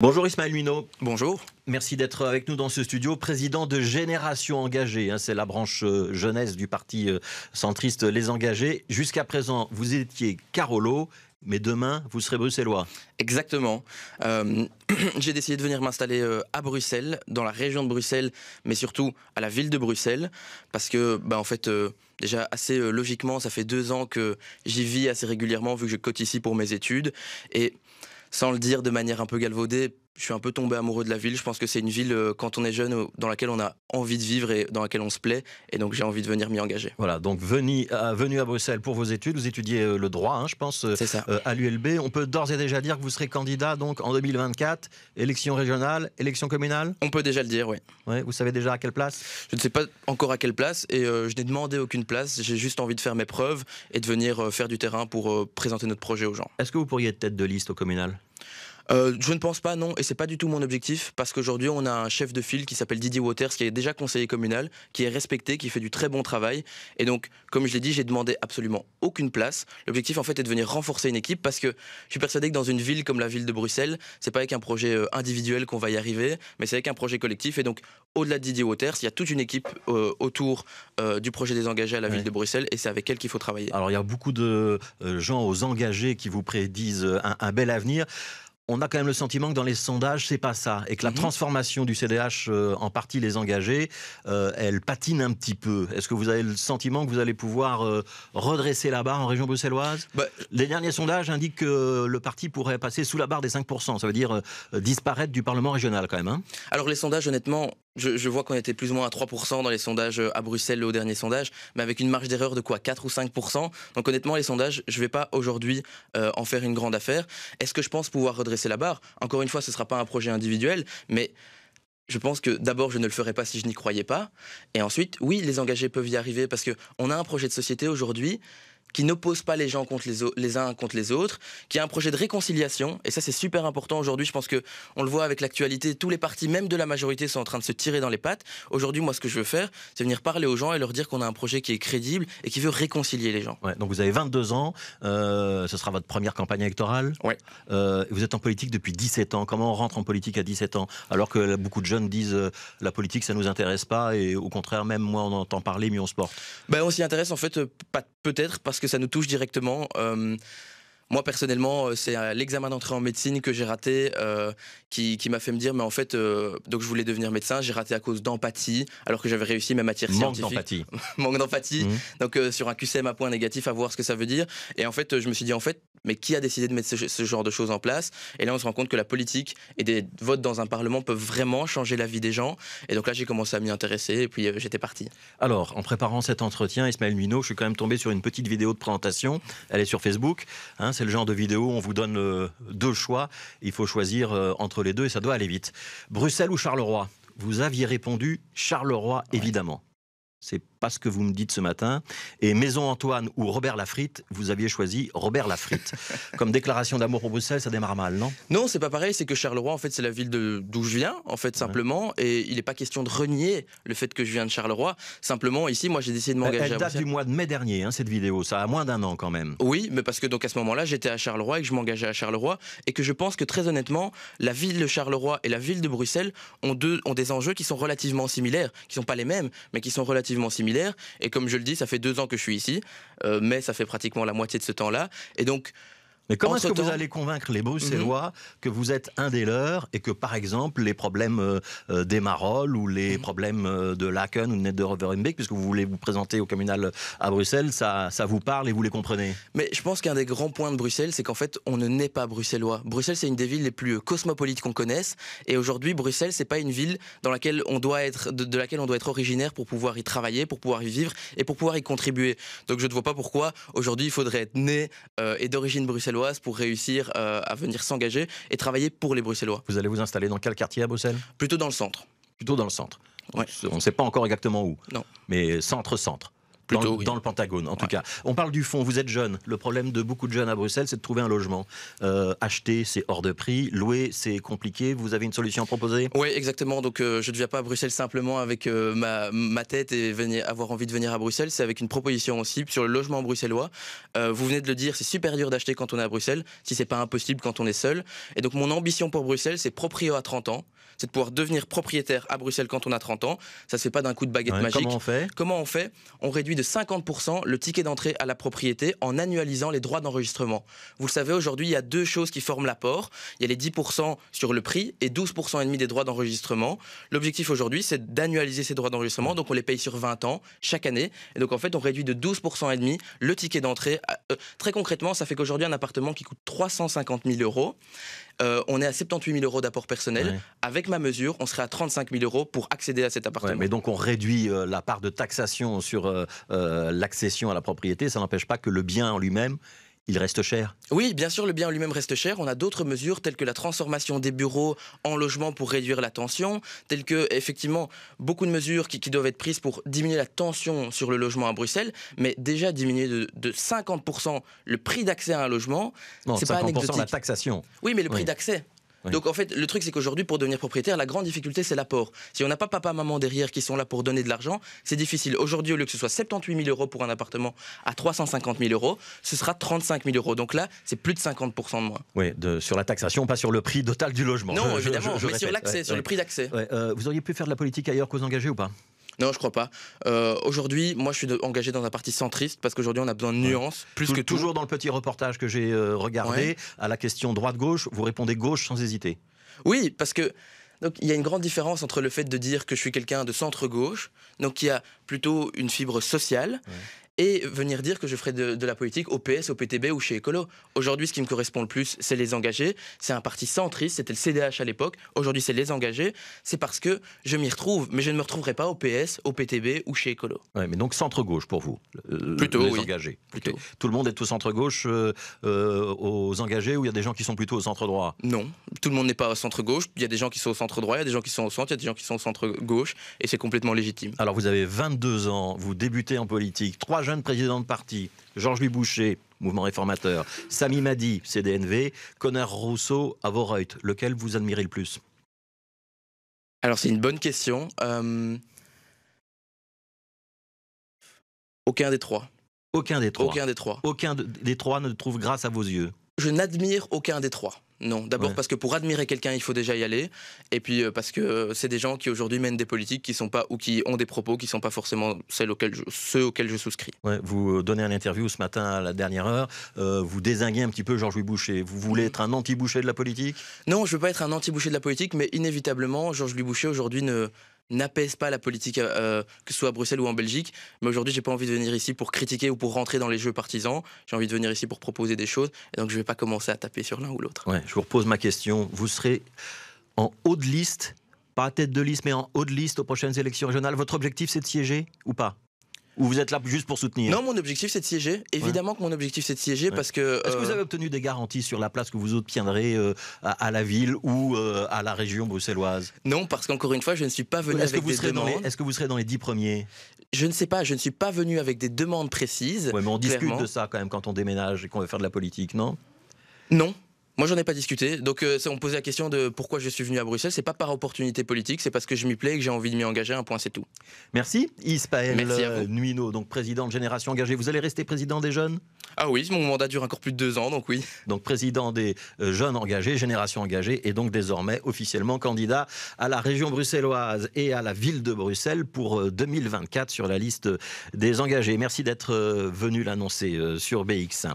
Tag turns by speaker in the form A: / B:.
A: Bonjour Ismaël Mino. Bonjour. Merci d'être avec nous dans ce studio. Président de Génération Engagée, hein, c'est la branche euh, jeunesse du parti euh, centriste Les Engagés. Jusqu'à présent, vous étiez Carolo, mais demain, vous serez bruxellois. Exactement. Euh,
B: j'ai décidé de venir m'installer à Bruxelles, dans la région de Bruxelles, mais surtout à la ville de Bruxelles, parce que, bah, en fait, déjà assez logiquement, ça fait deux ans que j'y vis assez régulièrement, vu que je cote ici pour mes études. Et sans le dire de manière un peu galvaudée, je suis un peu tombé amoureux de la ville. Je pense que c'est une ville, euh, quand on est jeune, euh, dans laquelle on a envie de vivre et dans laquelle
A: on se plaît. Et donc, j'ai envie de venir m'y engager. Voilà, donc venu euh, à, venu à Bruxelles pour vos études. Vous étudiez le droit, hein, je pense, à l'ULB. On peut d'ores et déjà dire que vous serez candidat donc en 2024, élection régionale, élection communale On peut déjà le dire, oui. vous savez déjà à quelle place Je ne sais pas
B: encore à quelle place. Et je n'ai demandé aucune place. J'ai juste envie de faire mes preuves et de venir faire du terrain pour présenter notre projet aux gens. Est-ce que vous pourriez être tête de liste au communal euh, je ne pense pas, non, et c'est pas du tout mon objectif, parce qu'aujourd'hui, on a un chef de file qui s'appelle Didier Waters, qui est déjà conseiller communal, qui est respecté, qui fait du très bon travail. Et donc, comme je l'ai dit, j'ai demandé absolument aucune place. L'objectif, en fait, est de venir renforcer une équipe, parce que je suis persuadé que dans une ville comme la ville de Bruxelles, c'est pas avec un projet euh, individuel qu'on va y arriver, mais c'est avec un projet collectif. Et donc, au-delà de Didier Waters, il y a toute une équipe euh,
A: autour du projet des engagés à la ville de Bruxelles, et c'est avec elle qu'il faut travailler. Alors, il y a beaucoup de gens aux engagés qui vous prédisent un bel avenir on a quand même le sentiment que dans les sondages, c'est pas ça. Et que la mhm. transformation du CDH euh, en partie les engagés, euh, elle patine un petit peu. Est-ce que vous avez le sentiment que vous allez pouvoir euh, redresser la barre en région bruxelloise bah, Les derniers sondages indiquent que le parti pourrait passer sous la barre des 5%. Ça veut dire disparaître du Parlement régional quand même. Hein
B: alors les sondages, honnêtement, je, vois qu'on était plus ou moins à 3% dans les sondages euh, à Bruxelles au dernier sondage, mais avec une marge d'erreur de quoi 4 ou 5% Donc honnêtement, les sondages, je ne vais pas aujourd'hui euh, en faire une grande affaire. Est-ce que je pense pouvoir redresser la barre Encore une fois, ce ne sera pas un projet individuel, mais je pense que d'abord, je ne le ferais pas si je n'y croyais pas. Et ensuite, oui, les engagés peuvent y arriver parce qu'on a un projet de société aujourd'hui qui n'oppose pas les gens contre les, les, uns contre les autres, qui a un projet de réconciliation. Et ça, c'est super important aujourd'hui. Je pense que on le voit avec l'actualité. Tous les partis, même de la majorité, sont en train de se tirer dans les pattes. Aujourd'hui, moi, ce que je veux faire, c'est
A: venir parler aux gens et leur dire qu'on a un projet qui est crédible et qui veut réconcilier les gens. donc vous avez 22 ans. Euh, ce sera votre première campagne électorale. Ouais. Euh, vous êtes en politique depuis 17 ans. Comment on rentre en politique à 17 ans alors que beaucoup de jeunes disent euh, la politique, ça nous intéresse pas et au contraire, même moi, on entend parler, mais on se porte. Ben, on s'y intéresse en fait, peut-être parce est-ce que ça nous touche directement.
B: Moi, personnellement, euh, c'est euh, l'examen d'entrée en médecine que j'ai raté euh, qui, m'a fait me dire, mais en fait, donc je voulais devenir médecin, j'ai raté à cause d'empathie, alors que j'avais réussi mes matières Manque scientifiques. Manque d'empathie. Manque d'empathie. » Donc sur un QCM à point négatif, à voir ce que ça veut dire. Et en fait, je me suis dit, en fait, mais qui a décidé de mettre ce, genre de choses en place Et là, on se rend compte que la politique et des votes dans un parlement peuvent vraiment changer la vie des gens. Et donc là, j'ai commencé à m'y intéresser et puis j'étais parti.
A: Alors, en préparant cet entretien, Ismaël Mino, je suis quand même tombé sur une petite vidéo de présentation. Elle est sur Facebook. Hein, c'est le genre de vidéo où on vous donne euh, deux choix, il faut choisir euh, entre les deux et ça doit aller vite. Bruxelles ou Charleroi vous aviez répondu Charleroi, évidemment. C'est pas ce que vous me dites ce matin. Et Maison Antoine ou Robert Lafritte, vous aviez choisi Robert Lafritte. Comme déclaration d'amour au Bruxelles, ça démarre mal, non Non, c'est pas pareil. C'est que Charleroi, en fait,
B: c'est la ville d'où je viens, en fait, simplement. Et il n'est pas question de renier le fait que je viens de Charleroi. Simplement, ici, moi, j'ai décidé de m'engager. Elle date du
A: mois de mai dernier, hein, cette vidéo. Ça a moins d'un an quand même. Oui,
B: mais parce que donc à ce moment-là, j'étais à Charleroi et que je m'engageais à Charleroi. Et que je pense que très honnêtement, la ville de Charleroi et la ville de Bruxelles ont, deux, ont des enjeux qui sont relativement similaires, qui sont pas les mêmes, mais qui sont relativement relativement similaires. Et comme je le dis, ça fait deux ans que je suis ici, euh, mais ça fait pratiquement la moitié de ce temps-là.
A: Et donc, mais comment est-ce que vous allez convaincre les mhm. Bruxellois que vous êtes un des leurs et que, par exemple, les problèmes euh, euh, des Marolles ou les mhm. problèmes euh, de Laken ou de Roverenbeek, puisque vous voulez vous présenter au communal à Bruxelles, ça, ça vous parle et vous les comprenez Mais je pense
B: qu'un des grands points de Bruxelles, c'est qu'en fait, on ne naît pas bruxellois. Bruxelles, c'est une des villes les plus cosmopolites qu'on connaisse. Et aujourd'hui, Bruxelles, c'est pas une ville dans laquelle on doit être, de, laquelle on doit être originaire pour pouvoir y travailler, pour pouvoir y vivre et pour pouvoir y contribuer. Donc je ne vois pas pourquoi aujourd'hui il faudrait être né et d'origine bruxelloise pour réussir euh, à venir s'engager et travailler pour les Bruxellois. Vous allez vous
A: installer dans quel quartier à Bruxelles Plutôt dans le centre. Plutôt dans le centre. On ne sait pas encore exactement où. Non. Mais centre-centre. Plutôt, dans, le Pentagone, en tout cas. On parle du fond, vous êtes jeune. Le problème de beaucoup de jeunes à Bruxelles, c'est de trouver un logement. Euh, acheter, c'est hors de prix. Louer, c'est compliqué. Vous avez une solution à proposer Oui,
B: exactement. Donc, euh, je ne viens pas à Bruxelles simplement avec euh, ma, tête et avoir envie de venir à Bruxelles. C'est avec une proposition aussi sur le logement bruxellois. vous venez de le dire, c'est super dur d'acheter quand on est à Bruxelles, si c'est pas impossible quand on est seul. Et donc, mon ambition pour Bruxelles, c'est proprio à 30 ans c'est de pouvoir devenir propriétaire à Bruxelles quand on a 30 ans. Ça ne se fait pas d'un coup de baguette magique. Comment on fait Comment on fait On réduit de 50% le ticket d'entrée à la propriété en annualisant les droits d'enregistrement. Vous le savez, aujourd'hui, il y a deux choses qui forment l'apport. Il y a les 10% sur le prix et 12% et demi des droits d'enregistrement. L'objectif aujourd'hui, c'est d'annualiser ces droits d'enregistrement. Donc on les paye sur 20 ans chaque année. Et donc en fait, on réduit de 12% et demi le ticket d'entrée. Euh, très concrètement, ça fait qu'aujourd'hui, un appartement qui coûte 350 000 euros, euh, on est à 78 000 euros d'apport
A: personnel. Avec ma mesure, on serait à 35 000 euros pour accéder à cet appartement. mais donc on réduit euh, la part de taxation sur euh, l'accession à la propriété. Ça n'empêche pas que le bien en lui-même il reste cher. Oui, bien sûr, le bien lui-même reste cher. On a d'autres mesures telles que la transformation des bureaux
B: en logements pour réduire la tension, telles que, effectivement, beaucoup de mesures qui, doivent être prises pour diminuer la tension sur le logement à Bruxelles, mais déjà diminuer de, 50% le prix d'accès à un logement, c'est pas anecdotique. la taxation. Oui, mais le prix d'accès. Donc en fait, le truc, c'est qu'aujourd'hui, pour devenir propriétaire, la grande difficulté, c'est l'apport. Si on n'a pas papa, maman derrière qui sont là pour donner de l'argent, c'est difficile. Aujourd'hui, au lieu que ce soit 78 000 euros pour un appartement à 350 000 euros, ce sera 35 000 euros. Donc là, c'est plus de 50 de moins.
A: Oui, sur la taxation, pas sur le prix total du logement. Non, évidemment, mais sur l'accès, sur le prix d'accès. Euh, vous auriez pu faire de la politique ailleurs qu'aux engagés ou pas non, je crois pas.
B: Euh, aujourd'hui, moi, je suis engagé dans un parti centriste parce qu'aujourd'hui, on a besoin de nuances
A: plus que toujours dans le petit reportage que j'ai euh, regardé à la question droite-gauche,
B: vous répondez gauche sans hésiter. Oui, parce que donc il y a une grande différence entre le fait de dire que je suis quelqu'un de centre gauche, donc qui a plutôt une fibre sociale, et venir dire que je ferai de, la politique au PS, au PTB ou chez Écolo. Aujourd'hui, ce qui me correspond le plus, c'est les engagés. C'est un parti centriste, c'était le CDH à l'époque. Aujourd'hui, c'est les engagés. C'est parce que je m'y retrouve, mais je ne me retrouverai pas au PS, au PTB ou
A: chez Écolo. Ouais, mais donc centre-gauche pour vous Plutôt, les engagés. Plutôt. Tout le monde est au centre-gauche euh, euh, aux engagés ou il y a des gens qui sont plutôt au centre-droit Non, tout le monde n'est pas au centre gauche.
B: Il y a des gens qui sont au centre droit, il y a des gens qui sont au centre, il y a des gens qui sont au centre gauche, et c'est complètement légitime. Alors
A: vous avez 22 ans, vous débutez en politique, trois jeunes présidents de parti, Georges-Louis Boucher, mouvement réformateur, Sami Madi, CDNV, Connor Rousseau, Avoreut, lequel vous admirez le plus Alors c'est une bonne question. Euh, aucun des trois. Aucun des trois. Aucun des trois. Aucun des trois ne
B: trouve grâce à vos yeux. Je n'admire aucun des trois non. D'abord parce que pour admirer quelqu'un, il faut déjà y aller. Et puis euh, parce que euh, c'est des gens qui aujourd'hui mènent des politiques qui sont pas ou qui ont des propos qui sont pas forcément
A: ceux auxquels je souscris. vous euh, donnez un interview ce matin à la dernière heure. vous désinguez un petit peu Georges-Louis Boucher. Vous voulez être un anti-Boucher de la politique Non, je veux pas être un anti-Boucher de la
B: politique, mais inévitablement, Georges-Louis Boucher aujourd'hui ne n'apaise pas la politique, euh, euh, que ce soit à Bruxelles ou en Belgique. Mais aujourd'hui, j'ai pas envie de venir ici pour critiquer ou pour rentrer dans les jeux partisans. J'ai envie de venir ici pour proposer
A: des choses. Et donc, je ne vais pas commencer à taper sur l'un ou l'autre. Ouais, je vous repose ma question. Vous serez en haut de liste, pas à tête de liste, mais en haut de liste aux prochaines élections régionales. Votre objectif, c'est de siéger ou pas ou vous êtes là juste pour soutenir Non, mon objectif c'est de siéger. Évidemment que mon objectif c'est de siéger parce que. Est-ce que vous euh, avez obtenu des garanties sur la place que vous obtiendrez euh, à, la ville ou euh, à la région bruxelloise Non, parce qu'encore une fois, je ne suis pas venu avec des demandes. Est-ce que vous serez dans les dix premiers Je ne sais pas. Je ne suis pas venu avec des demandes précises. Oui, mais on discute de ça quand même quand on déménage et qu'on veut faire de la politique, non
B: Non. Moi, j'en ai pas discuté. Donc, euh, on me posait la question de pourquoi je suis venu à Bruxelles. C'est pas par opportunité politique, c'est parce que je m'y plais et que j'ai envie de m'y engager. Un point, c'est tout. Merci, Ispaël
A: Nuino, donc président de Génération Engagée. Vous allez rester président des jeunes Ah oui, mon mandat dure encore plus de deux ans, donc oui. Donc, président des euh, jeunes engagés, Génération Engagée, et donc désormais officiellement candidat à la région bruxelloise et à la ville de Bruxelles pour 2024 euh, sur la liste des engagés. Merci d'être venu l'annoncer sur BX1.